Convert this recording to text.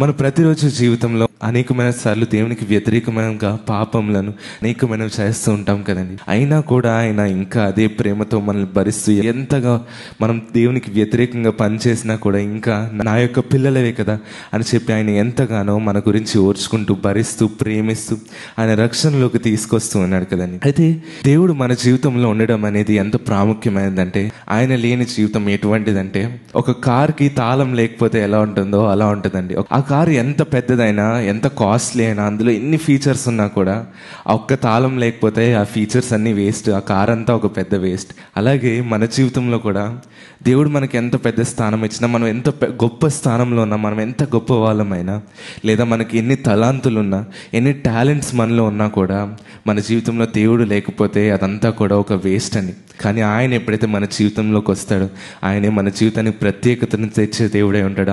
మన ప్రతిరోజు జీవితంలో అనేకమైన సార్లు దేవునికి వ్యతిరేకమైనగా పాపములను అనేకమైన చేస్తూ ఉంటాం కదండి అయినా కూడా ఆయన ఇంకా అదే ప్రేమతో మనల్ని భరిస్తూ ఎంతగా మనం దేవునికి వ్యతిరేకంగా పనిచేసినా కూడా ఇంకా నా యొక్క పిల్లలవే కదా అని చెప్పి ఆయన ఎంతగానో మన గురించి ఓర్చుకుంటూ భరిస్తూ ప్రేమిస్తూ ఆయన రక్షణలోకి తీసుకొస్తూ ఉన్నాడు కదండి అయితే దేవుడు మన జీవితంలో ఉండడం అనేది ఎంత ప్రాముఖ్యమైనదంటే ఆయన లేని జీవితం ఎటువంటిదంటే ఒక కార్కి తాళం లేకపోతే ఎలా ఉంటుందో అలా ఉంటుందండి ఆ కారు ఎంత పెద్దదైనా ఎంత కాస్ట్లీ అయినా అందులో ఎన్ని ఫీచర్స్ ఉన్నా కూడా ఆ ఒక్క తాళం లేకపోతే ఆ ఫీచర్స్ అన్నీ వేస్ట్ ఆ కార్ అంతా ఒక పెద్ద వేస్ట్ అలాగే మన జీవితంలో కూడా దేవుడు మనకి ఎంత పెద్ద స్థానం ఇచ్చినా మనం ఎంత గొప్ప స్థానంలో ఉన్నా మనం ఎంత గొప్ప వాళ్ళమైనా లేదా మనకి ఎన్ని తలాంతులు ఉన్నా ఎన్ని టాలెంట్స్ మనలో ఉన్నా కూడా మన జీవితంలో దేవుడు లేకపోతే అదంతా కూడా ఒక వేస్ట్ అని కానీ ఆయన ఎప్పుడైతే మన జీవితంలోకి వస్తాడో ఆయనే మన జీవితానికి ప్రత్యేకతను తెచ్చే దేవుడే ఉంటాడు